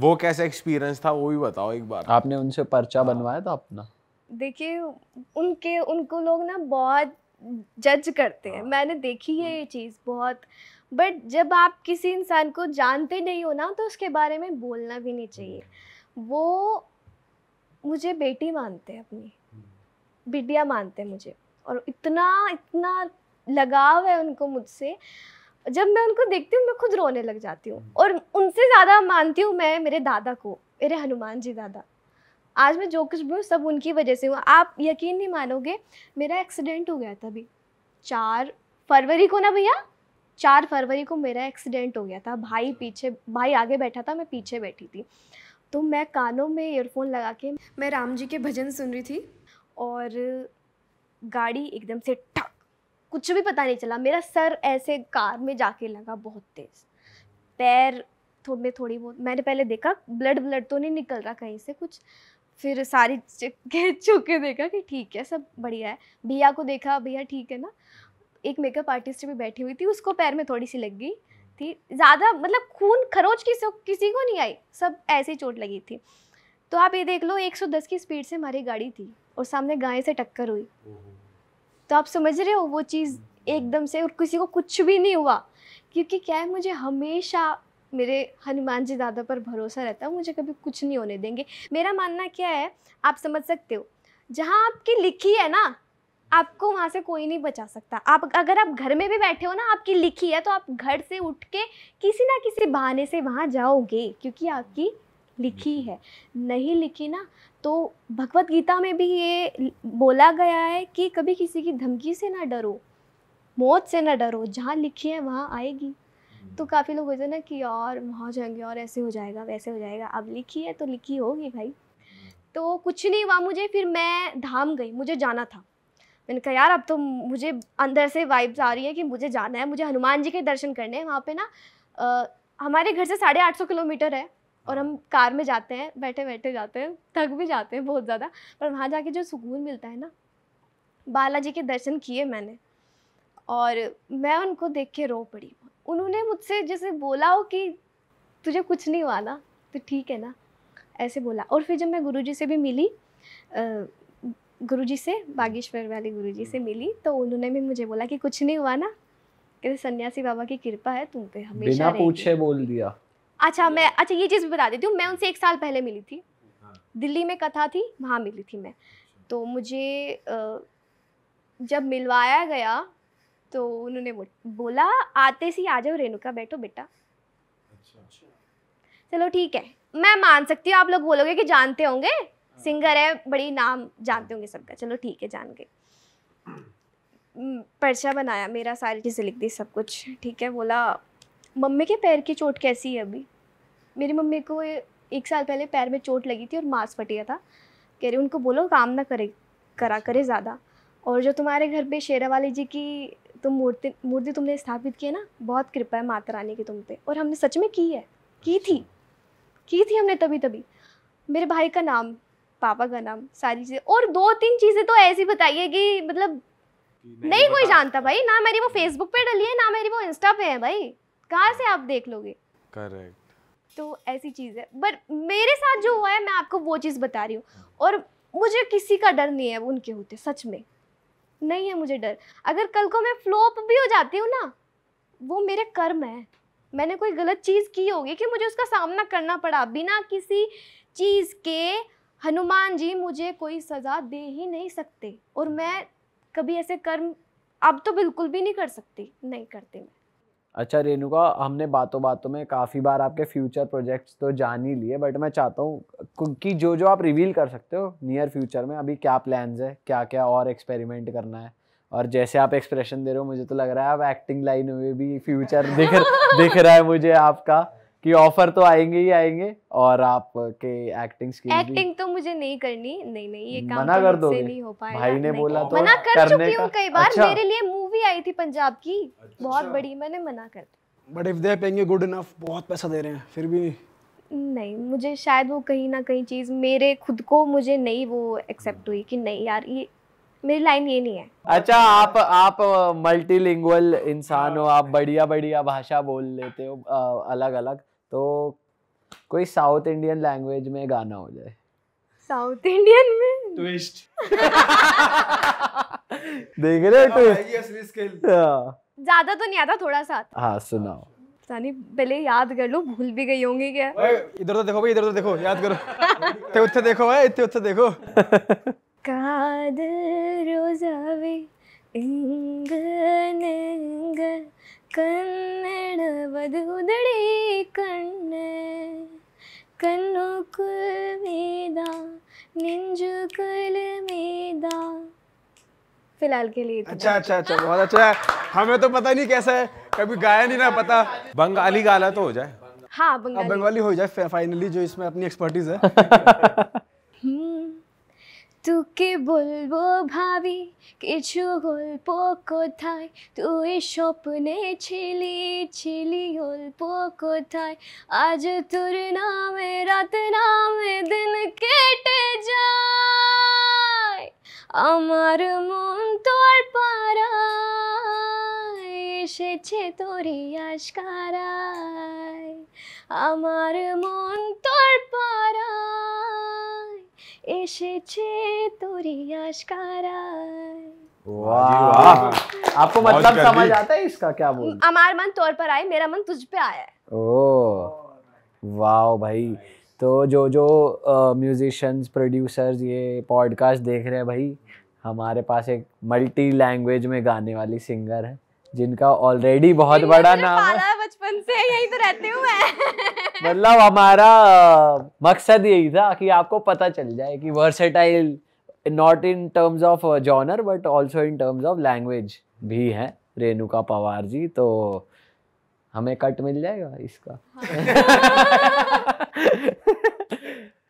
वो कैसा एक्सपीरियंस था वो भी बताओ एक बार आपने उनसे पर्चा बनवाया था अपना देखिए उनके उनको लोग ना बहुत जज करते हैं हाँ। मैंने देखी है ये हम्म। चीज़ बहुत बट जब आप किसी इंसान को जानते नहीं हो ना तो उसके बारे में बोलना भी नहीं चाहिए हम्म। वो मुझे बेटी मानते हैं अपनी हम्म। बिटिया मानते हैं मुझे और इतना इतना लगाव है उनको मुझसे जब मैं उनको देखती हूँ मैं खुद रोने लग जाती हूँ और उनसे ज़्यादा मानती हूँ मैं मेरे दादा को मेरे हनुमान जी दादा आज मैं जो कुछ भी हूँ सब उनकी वजह से हूँ आप यकीन नहीं मानोगे मेरा एक्सीडेंट हो गया था अभी चार फरवरी को ना भैया चार फरवरी को मेरा एक्सीडेंट हो गया था भाई अच्छा। पीछे भाई आगे बैठा था मैं पीछे बैठी थी तो मैं कानों में ईयरफोन लगा के मैं राम जी के भजन सुन रही थी और गाड़ी एकदम से कुछ भी पता नहीं चला मेरा सर ऐसे कार में जाके लगा बहुत तेज़ पैर थो में थोड़ी बहुत मैंने पहले देखा ब्लड ब्लड तो नहीं निकल रहा कहीं से कुछ फिर सारी छू के देखा कि ठीक है सब बढ़िया है भैया को देखा भैया ठीक है ना एक मेकअप आर्टिस्ट भी बैठी हुई थी उसको पैर में थोड़ी सी लग गई थी ज़्यादा मतलब खून खरोच किसी किसी को नहीं आई सब ऐसे ही चोट लगी थी तो आप ये देख लो 110 की स्पीड से हमारी गाड़ी थी और सामने गाय से टक्कर हुई तो आप समझ रहे हो वो चीज़ हम्म, हम्म। एकदम से और किसी को कुछ भी नहीं हुआ क्योंकि क्या है मुझे हमेशा मेरे हनुमान जी दादा पर भरोसा रहता है मुझे कभी कुछ नहीं होने देंगे मेरा मानना क्या है आप समझ सकते हो जहाँ आपकी लिखी है ना आपको वहाँ से कोई नहीं बचा सकता आप अगर आप घर में भी बैठे हो ना आपकी लिखी है तो आप घर से उठ के किसी ना किसी बहाने से वहाँ जाओगे क्योंकि आपकी लिखी है नहीं लिखी ना तो भगवत गीता में भी ये बोला गया है कि कभी किसी की धमकी से ना डरो मौत से ना डरो जहाँ लिखी है वहाँ आएगी तो हम्म। काफ़ी लोग होते ना कि और वहाँ जाएंगे और ऐसे हो जाएगा वैसे हो जाएगा अब लिखी है तो लिखी होगी भाई हम्म। तो कुछ नहीं हुआ मुझे फिर मैं धाम गई मुझे जाना था मैंने कहा यार अब तो मुझे अंदर से वाइब्स आ रही है कि मुझे जाना है मुझे हनुमान जी के दर्शन करने हैं वहाँ पे ना आ, हमारे घर से साढ़े आठ सौ किलोमीटर है और हम कार में जाते हैं बैठे बैठे जाते हैं थक भी जाते हैं बहुत ज़्यादा पर वहाँ जाके जो सुकून मिलता है ना बालाजी के दर्शन किए मैंने और मैं उनको देख के रो पड़ी उन्होंने मुझसे जैसे बोला हो कि तुझे कुछ नहीं हुआ ना तो ठीक है ना ऐसे बोला और फिर जब मैं गुरु से भी मिली गुरु से बागेश्वर वाले गुरु से हम्म। मिली तो उन्होंने भी मुझे बोला कि कुछ नहीं हुआ ना कहते सन्यासी बाबा की कृपा है तुम पे हमेशा बिना पूछे बोल दिया अच्छा मैं अच्छा ये चीज़ भी बता देती हूँ मैं उनसे एक साल पहले मिली थी हाँ। दिल्ली में कथा थी वहाँ मिली थी मैं अच्छा। तो मुझे जब मिलवाया गया तो उन्होंने बोला आते से आ जाओ रेणुका बैठो बेटा अच्छा। चलो ठीक है मैं मान सकती हूँ आप लोग बोलोगे कि जानते होंगे हाँ। सिंगर है बड़ी नाम जानते होंगे सबका चलो ठीक है जान गए पर्चा बनाया मेरा सारी चीज़ें लिख दी सब कुछ ठीक है बोला मम्मी के पैर की चोट कैसी है अभी मेरी मम्मी को एक साल पहले पैर में चोट लगी थी और मांस फट गया था कह रही उनको बोलो काम ना करे करा अच्छा। करे ज़्यादा और जो तुम्हारे घर पे वाले जी की तुम मूर्ति मूर्ति तुमने स्थापित की है ना बहुत कृपा है माता रानी की तुम पे और हमने सच में की है की थी अच्छा। की थी हमने तभी तभी मेरे भाई का नाम पापा का नाम सारी चीज़ें और दो तीन चीज़ें तो ऐसी बताइए कि मतलब नहीं कोई जानता भाई ना मेरी वो फेसबुक पे डली है ना मेरी वो इंस्टा पे है भाई कहाँ से आप देख लोगे करेक्ट तो ऐसी चीज़ है बट मेरे साथ जो हुआ है मैं आपको वो चीज़ बता रही हूँ और मुझे किसी का डर नहीं है उनके होते सच में नहीं है मुझे डर अगर कल को मैं फ्लोप भी हो जाती हूँ ना वो मेरे कर्म है मैंने कोई गलत चीज़ की होगी कि मुझे उसका सामना करना पड़ा बिना किसी चीज़ के हनुमान जी मुझे कोई सज़ा दे ही नहीं सकते और मैं कभी ऐसे कर्म अब तो बिल्कुल भी नहीं कर सकती नहीं करती मैं अच्छा रेणुका हमने बातों बातों में काफ़ी बार आपके फ्यूचर प्रोजेक्ट्स तो जान ही लिए बट मैं चाहता हूँ कि जो जो आप रिवील कर सकते हो नियर फ्यूचर में अभी क्या प्लान्स है क्या क्या और एक्सपेरिमेंट करना है और जैसे आप एक्सप्रेशन दे रहे हो मुझे तो लग रहा है आप एक्टिंग लाइन में भी फ्यूचर दिख दिख रहा है मुझे आपका कि ऑफर तो आएंगे ही आएंगे और आपके एक्टिंग स्किल एक्टिंग तो मुझे नहीं करनी नहीं नहीं ये काम मना तो कर दो नहीं हो पाएगा भाई ने बोला तो मना कर चुकी हूँ कई बार अच्छा? मेरे लिए आई थी पंजाब की अच्छा। बहुत बड़ी मैंने मना कर दी but if they paying good enough बहुत पैसा दे रहे हैं फिर भी नहीं मुझे शायद वो कहीं ना कहीं चीज़ मेरे खुद को मुझे नहीं वो एक्सेप्ट हुई कि नहीं यार ये मेरी लाइन ये नहीं है अच्छा आप आप मल्टीलिंगुअल इंसान हो हाँ। आप बढ़िया बढ़िया भाषा बोल लेते हो अलग अलग तो कोई साउथ इंडियन लैंग्वेज में गाना हो जाए साउथ इंडियन में ट्विस्ट देख रहे हो ट्विस्ट ज्यादा तो नहीं आता थोड़ा सा हाँ सुनाओ सानी पहले याद कर लो भूल भी गई होंगी क्या इधर तो देखो भाई इधर तो देखो याद करो ते उत्थे देखो भाई इतने उत्थे देखो कादर रोजावे इंगन इंगन കണ്ണട വധുതടേ കണ്ണ് കണ്ണോക്കു फिलहाल के लिए अच्छा अच्छा अच्छा बहुत अच्छा है हमें तो पता नहीं कैसा है कभी गाया नहीं ना पता बंगाली गाला तो हो जाए हाँ बंगाली, बंगाली हो जाए फाइनली जो इसमें अपनी एक्सपर्टीज है তোকে বলবো ভাবি কিছু গল্প কোথায় তুই স্বপ্নে ছিলি ছিলি গল্প কোথায় আজ তোর নামে রাত নামে দিন কেটে যায় আমার মন তোর পারায় এসেছে তোরই আশকারায় আমার মন তোর পারায় এসেছে তোরই আশকারায় ওয়াও আপো मतलब समझ आता है इसका क्या बोलूं আমার মন তোর পারায় मेरा मन तुझ पे आया है ओ वाओ भाई तो जो जो म्यूजिशंस प्रोड्यूसर्स ये पॉडकास्ट देख रहे हैं भाई हमारे पास एक मल्टी लैंग्वेज में गाने वाली सिंगर है जिनका ऑलरेडी बहुत बड़ा नाम है बचपन से यही तो रहती हूँ मैं मतलब हमारा मकसद यही था कि आपको पता चल जाए कि versatile not in terms of genre but also in terms of language भी है रेणुका पवार जी तो हमें कट मिल जाएगा इसका हाँ।